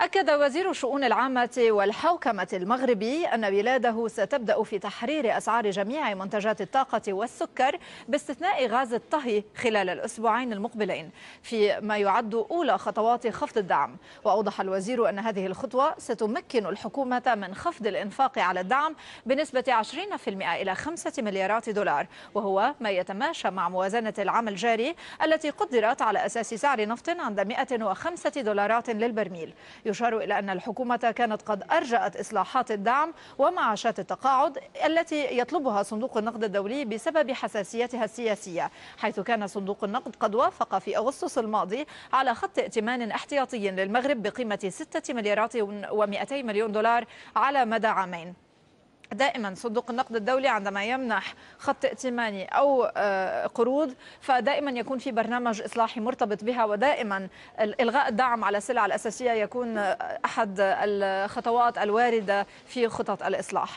أكد وزير الشؤون العامة والحوكمة المغربي أن بلاده ستبدأ في تحرير أسعار جميع منتجات الطاقة والسكر باستثناء غاز الطهي خلال الأسبوعين المقبلين في ما يعد أولى خطوات خفض الدعم وأوضح الوزير أن هذه الخطوة ستمكن الحكومة من خفض الإنفاق على الدعم بنسبة 20% إلى 5 مليارات دولار وهو ما يتماشى مع موازنة العام الجاري التي قدرت على أساس سعر نفط عند 105 دولارات للبرميل يشار إلى أن الحكومة كانت قد أرجأت إصلاحات الدعم ومعاشات التقاعد التي يطلبها صندوق النقد الدولي بسبب حساسيتها السياسية حيث كان صندوق النقد قد وافق في أغسطس الماضي على خط ائتمان احتياطي للمغرب بقيمة 6 مليارات و200 مليون دولار على مدى عامين دائما صندوق النقد الدولي عندما يمنح خط ائتماني او آه، قروض فدائما يكون في برنامج اصلاحي مرتبط بها ودائما الغاء الدعم على السلع الاساسيه يكون آه، احد الخطوات الوارده في خطط الاصلاح